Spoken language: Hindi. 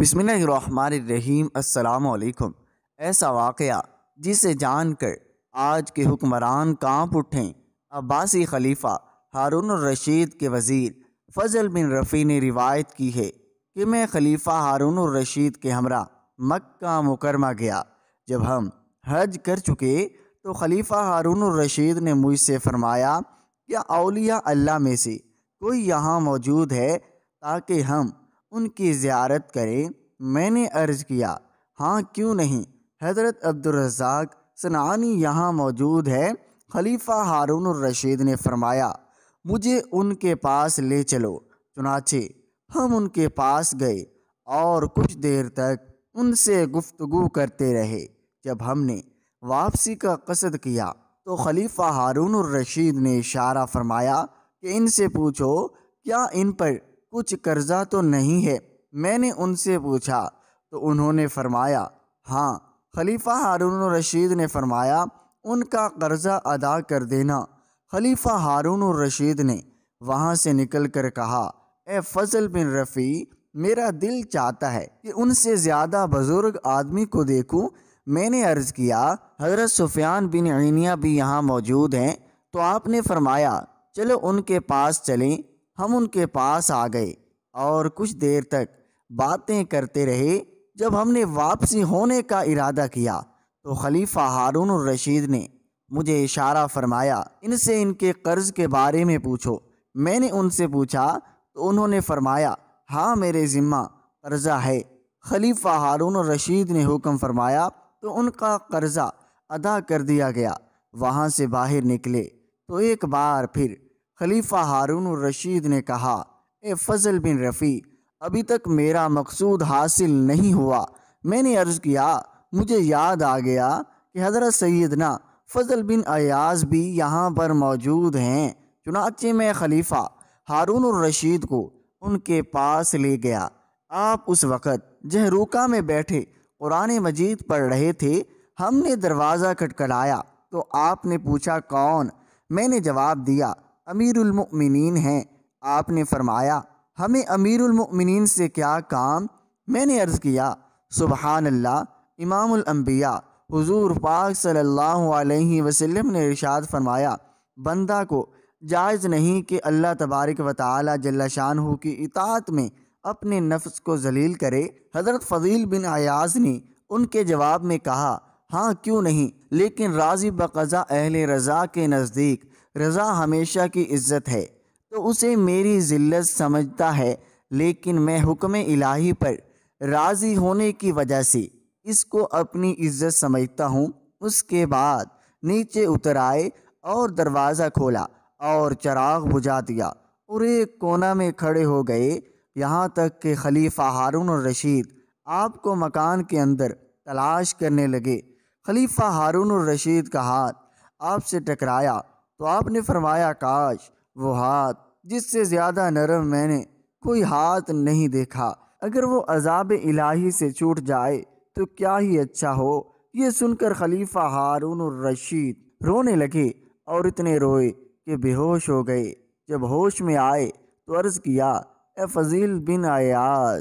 बसमीम अलकुम ऐसा वाक़ जिसे जानकर आज के हुक्मरान कांप उठें अब्बासी खलीफ़ा हारून रशीद के वज़ीर फजल बिन रफ़ी ने रिवायत की है कि मैं खलीफ़ा हारून रशीद के हमरा मक्का मुकरमा गया जब हम हज कर चुके तो खलीफ़ा हारून रशीद ने मुझसे फरमाया क्या अलिया अल्लाह में से कोई यहाँ मौजूद है ताकि हम उनकी ज़्यारत करें मैंने अर्ज़ किया हाँ क्यों नहीं हज़रत अब्दुलरजाक सनानी यहाँ मौजूद है खलीफा हारून रशीद ने फरमाया मुझे उनके पास ले चलो चुनाचे हम उनके पास गए और कुछ देर तक उनसे गुफ्तगु करते रहे जब हमने वापसी का कसद किया तो खलीफा हारून रशीद ने इशारा फरमाया कि इनसे पूछो क्या इन पर कुछ कर्जा तो नहीं है मैंने उनसे पूछा तो उन्होंने फरमाया हाँ खलीफा हारून रशीद ने फरमाया उनका कर्जा अदा कर देना खलीफा हारून रशीद ने वहाँ से निकल कर कहा ए फजल बिन रफ़ी मेरा दिल चाहता है कि उनसे ज़्यादा बुज़ुर्ग आदमी को देखूं मैंने अर्ज़ किया हज़रत सुफियान बिन अनिया भी यहाँ मौजूद हैं तो आपने फरमाया चलो उनके पास चलें हम उनके पास आ गए और कुछ देर तक बातें करते रहे जब हमने वापसी होने का इरादा किया तो खलीफा हारून रशीद ने मुझे इशारा फरमाया इनसे इनके कर्ज़ के बारे में पूछो मैंने उनसे पूछा तो उन्होंने फरमाया हाँ मेरे ज़िम्मा कर्ज़ा है खलीफा हारून रशीद ने हुक्म फरमाया तो उनका कर्ज़ा अदा कर दिया गया वहाँ से बाहर निकले तो एक बार फिर खलीफा हारून रशीद ने कहा ए फजल बिन रफ़ी अभी तक मेरा मकसूद हासिल नहीं हुआ मैंने अर्ज़ किया मुझे याद आ गया कि हज़रत सैदना फजल बिन अयाज भी यहाँ पर मौजूद हैं चुनाचे में खलीफा हारून रशीद को उनके पास ले गया आप उस वक़्त जहरूका में बैठे कुरान मजीद पढ़ रहे थे हमने दरवाज़ा खटखटाया तो आपने पूछा कौन मैंने जवाब दिया अमीरमिन हैं आपने फरमाया हमें अमीरमिन से क्या काम मैंने अर्ज़ किया सुबहान अल्लाह इमामबिया हजूर पाक सल्ला वसलम ने इर्शाद फरमाया बंदा को जायज़ नहीं कि अल्लाह तबारक व ताली जल्ला शाह की इतात में अपने नफ्स को जलील करे हज़रत फ़जील बिन अयाज ने उनके जवाब में कहा हाँ क्यों नहीं लेकिन राजी बज़ा अहल रज़ा के नज़दीक रज़ा हमेशा की इज्जत है तो उसे मेरी ज़िल्लत समझता है लेकिन मैं हुक्म इलाही पर राज़ी होने की वजह से इसको अपनी इज्जत समझता हूँ उसके बाद नीचे उतर आए और दरवाज़ा खोला और चराग बुझा दिया और एक कोना में खड़े हो गए यहाँ तक कि खलीफा हारून और रशीद आपको मकान के अंदर तलाश करने लगे खलीफा हारून और रशीद का हाथ आपसे टकराया तो आपने फरमाया काश वो हाथ जिससे ज़्यादा नरम मैंने कोई हाथ नहीं देखा अगर वो अजाब इलाही से छूट जाए तो क्या ही अच्छा हो ये सुनकर खलीफा हारून और रशीद रोने लगे और इतने रोए कि बेहोश हो गए जब होश में आए तो अर्ज़ किया ए फजील बिन आयाज